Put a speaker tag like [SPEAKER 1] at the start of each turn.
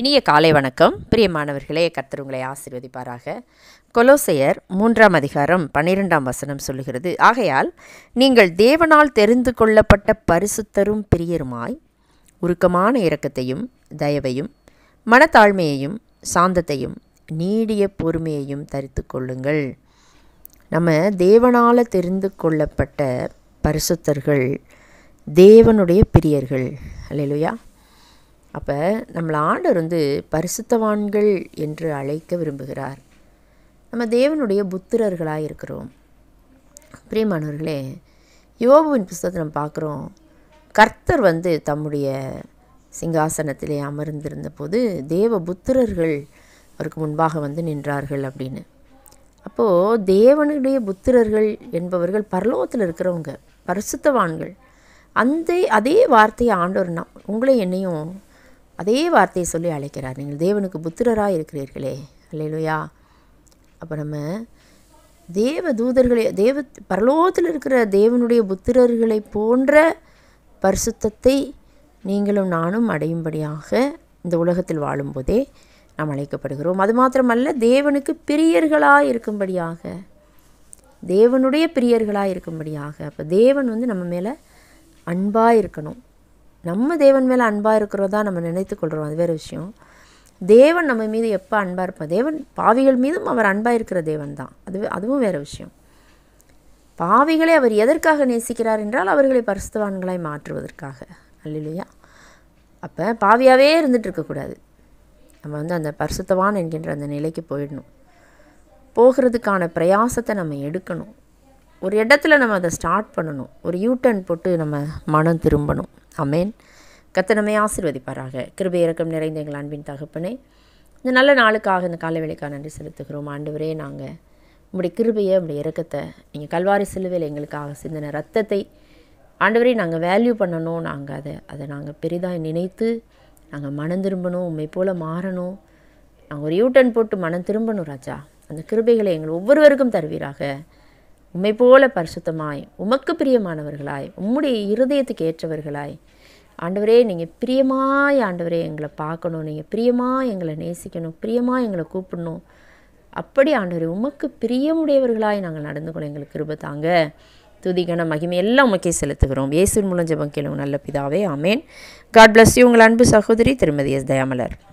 [SPEAKER 1] இனிய காலை வணக்கம் பிரியமானவர்களே கர்த்தர் உங்களை ஆசிர்வதிப்பாராக கொலோசையர் மூன்றாம் அதிகாரம் பன்னிரெண்டாம் வசனம் சொல்லுகிறது ஆகையால் நீங்கள் தேவனால் தெரிந்து கொள்ளப்பட்ட பரிசுத்தரும் பிரியருமாய் உருக்கமான இரக்கத்தையும் தயவையும் மனத்தாழ்மையையும் சாந்தத்தையும் நீடிய பொறுமையையும் தரித்து கொள்ளுங்கள் நம்ம தேவனால் தெரிந்து கொள்ளப்பட்ட பரிசுத்தர்கள் தேவனுடைய பிரியர்கள் அல்லையா அப்போ நம்மளை ஆண்டவர் வந்து பரிசுத்தவான்கள் என்று அழைக்க விரும்புகிறார் நம்ம தேவனுடைய புத்திரர்களாக இருக்கிறோம் பிரியமானவர்களே யோபுவின் புஸ்தகத்தை நம்ம பார்க்குறோம் கர்த்தர் வந்து தம்முடைய சிங்காசனத்திலே அமர்ந்திருந்த போது தேவ புத்திரர்கள் அவருக்கு முன்பாக வந்து நின்றார்கள் அப்படின்னு அப்போது தேவனுடைய புத்திரர்கள் என்பவர்கள் பரலோகத்தில் இருக்கிறவங்க பரிசுத்தவான்கள் அந்த அதே வார்த்தையை ஆண்டவர் நான் உங்களே என்னையும் அதே வார்த்தையை சொல்லி அழைக்கிறார் நீங்கள் தேவனுக்கு புத்திரராக இருக்கிறீர்களே இல்லையிலையா அப்போ நம்ம தேவ தூதர்களை தேவ பரலோகத்தில் இருக்கிற தேவனுடைய புத்திரர்களை போன்ற பரிசுத்தத்தை நீங்களும் நானும் அடையும்படியாக இந்த உலகத்தில் வாழும்போதே நாம் அழைக்கப்படுகிறோம் அது மாத்திரமல்ல தேவனுக்கு பிரியர்களாக இருக்கும்படியாக தேவனுடைய பிரியர்களாக இருக்கும்படியாக அப்போ தேவன் வந்து நம்ம மேலே அன்பாக இருக்கணும் நம்ம தேவன் மேலே அன்பாக இருக்கிறதா நம்ம நினைத்து கொள்கிறோம் அது வேறு விஷயம் தேவன் நம்ம மீது எப்போ அன்பாக இருப்போம் தேவன் பாவிகள் மீதும் அவர் அன்பாக இருக்கிற தேவன் தான் அது அதுவும் வேறு விஷயம் பாவிகளை அவர் எதற்காக நேசிக்கிறார் என்றால் அவர்களை பரிசுத்தவான்களாய் மாற்றுவதற்காக அல்லையா அப்போ பாவியாகவே இருந்துகிட்டு இருக்கக்கூடாது நம்ம வந்து அந்த பரிசுத்தவான் என்கின்ற அந்த நிலைக்கு போயிடணும் போகிறதுக்கான பிரயாசத்தை நம்ம எடுக்கணும் ஒரு இடத்துல நம்ம அதை ஸ்டார்ட் பண்ணணும் ஒரு யூட்டர்ன் போட்டு நம்ம மனம் திரும்பணும் அமேன் கத்தனமே ஆசிர்வதிப்பாராக கிருபை இறக்கம் நிறைந்த எங்கள் அன்பின் தகப்பனே இந்த நல்ல நாளுக்காக இந்த காலை வேலைக்காக நன்றி செலுத்துகிறோம் ஆண்டவரே நாங்கள் உங்களுடைய கிருபையை உங்களுடைய இறக்கத்தை நீங்கள் கல்வாரி செலுவையில் எங்களுக்காக சிந்தின ரத்தத்தை ஆண்டவரே நாங்கள் வேல்யூ பண்ணணும் நாங்கள் அதை அதை நாங்கள் பெரிதாக நினைத்து நாங்கள் மனம் திரும்பணும் உண்மை போல் மாறணும் நாங்கள் ஒரு யூட்டன் போட்டு மனம் திரும்பணும் ராஜா அந்த கிருபைகளை எங்கள் ஒவ்வொருவருக்கும் தருவீராக உம்மை போல பரிசுத்தமாய் உமக்கு பிரியமானவர்களாய் உம்முடைய இருதயத்துக்கு ஏற்றவர்களாய் ஆண்டவரே நீங்கள் பிரியமாய் ஆண்டவரே எங்களை பார்க்கணும் நீங்கள் பிரியமாக எங்களை நேசிக்கணும் பிரியமாக எங்களை கூப்பிடணும் அப்படி ஆண்டவரே உமக்கு பிரியமுடையவர்களாய் நாங்கள் நடந்து கொள்ள எங்களுக்கு இருபத்தாங்க தாங்க துதிகன மகிமை எல்லாம் உமக்கே செலுத்துகிறோம் இயேசு மூலம் ஜபம் கேளுங்க நல்ல பிதாவே ஆமேன் காட் பிளஸ் யூ உங்கள் அன்பு சகோதரி திருமதி எஸ் தயாமலர்